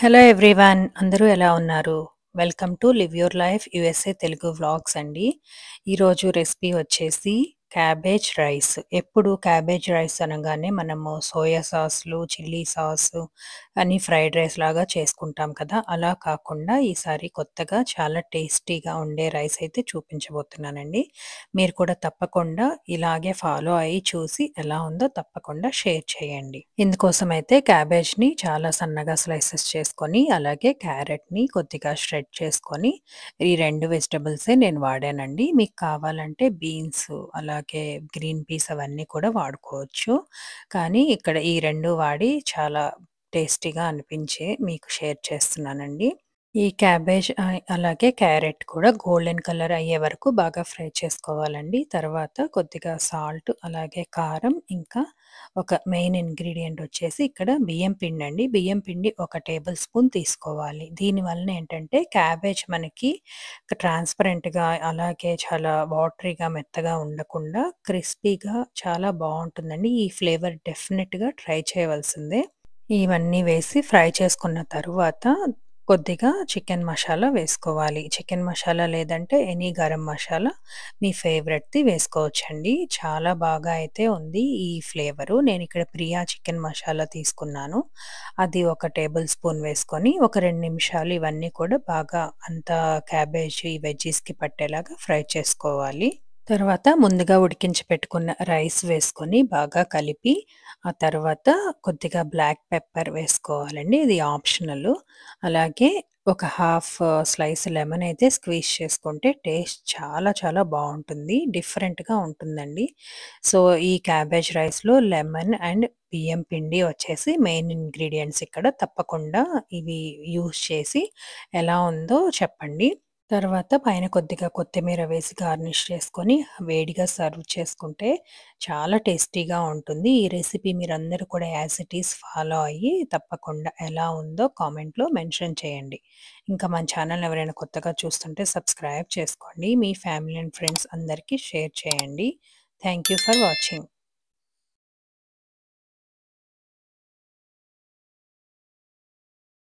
Hello everyone అందరూ ఎలా ఉన్నారు welcome to live your life USA Telugu vlogs అండి ఈరోజు రెసిపీ వచ్చేసి క్యాబేజ్ రైస్ ఎప్పుడు క్యాబేజ్ రైస్ అనగానే మనము సోయా సాస్లు చిల్లీ సాస్ అని ఫ్రైడ్ రైస్ లాగా చేసుకుంటాం కదా అలా కాకుండా ఈసారి కొత్తగా చాలా టేస్టీగా ఉండే రైస్ అయితే చూపించబోతున్నానండి మీరు కూడా తప్పకుండా ఇలాగే ఫాలో అయ్యి చూసి ఎలా ఉందో తప్పకుండా షేర్ చేయండి ఇందుకోసం అయితే క్యాబేజ్ని చాలా సన్నగా స్లైసెస్ చేసుకొని అలాగే క్యారెట్ని కొద్దిగా స్ట్రెడ్ చేసుకొని ఈ రెండు వెజిటబుల్సే నేను వాడానండి మీకు కావాలంటే బీన్స్ అలా అలాగే గ్రీన్ పీస్ అవన్నీ కూడా వాడుకోవచ్చు కానీ ఇక్కడ ఈ రెండు వాడి చాలా టేస్టీగా అనిపించే మీకు షేర్ చేస్తున్నానండి ఈ క్యాబేజ్ అలాగే క్యారెట్ కూడా గోల్డెన్ కలర్ అయ్యే వరకు బాగా ఫ్రై చేసుకోవాలండి. తర్వాత కొద్దిగా సాల్ట్, అలాగే కారం, ఇంకా ఒక మెయిన్ ఇంగ్రీడియంట్ వచ్చేసి ఇక్కడ బియ్యం పిండి అండి బియ్యం పిండి ఒక టేబుల్ స్పూన్ తీసుకోవాలి. దీనివల్ల ఏంటంటే క్యాబేజ్ మనకి ట్రాన్స్‌పరెంట్‌గా అలాగే చాలా వాటరీగా, మెత్తగా ఉండకుండా క్రిస్పీగా చాలా బాగుంటుందండి ఈ ఫ్లేవర్ డెఫినెట్గా ట్రై చేయవలసిందే. ఇవన్నీ వేసి ఫ్రై చేసుకున్న తరువాత కొద్దిగా చికెన్ మసాలా వేసుకోవాలి చికెన్ మసాలా లేదంటే ఎనీ గరం మసాలా మీ ఫేవరెట్ది వేసుకోవచ్చండి చాలా బాగా అయితే ఉంది ఈ ఫ్లేవరు నేను ఇక్కడ ప్రియా చికెన్ మసాలా తీసుకున్నాను అది ఒక టేబుల్ స్పూన్ వేసుకొని ఒక రెండు నిమిషాలు ఇవన్నీ కూడా బాగా అంత క్యాబేజ్ ఈ వెజ్జీస్కి పట్టేలాగా ఫ్రై చేసుకోవాలి తర్వాత ముందుగా ఉడికించి పెట్టుకున్న రైస్ వేసుకొని బాగా కలిపి ఆ తర్వాత కొద్దిగా బ్లాక్ పెప్పర్ వేసుకోవాలండి ఇది ఆప్షనల్ అలాగే ఒక హాఫ్ స్లైస్ లెమన్ అయితే స్క్వీజ్ చేసుకుంటే టేస్ట్ చాలా చాలా బాగుంటుంది డిఫరెంట్గా ఉంటుందండి సో ఈ క్యాబేజ్ రైస్లో లెమన్ అండ్ బియ్యం పిండి వచ్చేసి మెయిన్ ఇంగ్రీడియంట్స్ ఇక్కడ తప్పకుండా ఇవి యూస్ చేసి ఎలా ఉందో చెప్పండి తర్వాత పైన కొద్దిగా కొత్తిమీర వేసి గార్నిష్ చేసుకొని వేడిగా సర్వ్ చేసుకుంటే చాలా టేస్టీగా ఉంటుంది ఈ రెసిపీ మీరందరూ కూడా యాజ్ ఇట్ ఈస్ ఫాలో అయ్యి తప్పకుండా ఎలా ఉందో కామెంట్లో మెన్షన్ చేయండి ఇంకా మన ఛానల్ ఎవరైనా కొత్తగా చూస్తుంటే సబ్స్క్రైబ్ చేసుకోండి మీ ఫ్యామిలీ అండ్ ఫ్రెండ్స్ అందరికీ షేర్ చేయండి థ్యాంక్ ఫర్ వాచింగ్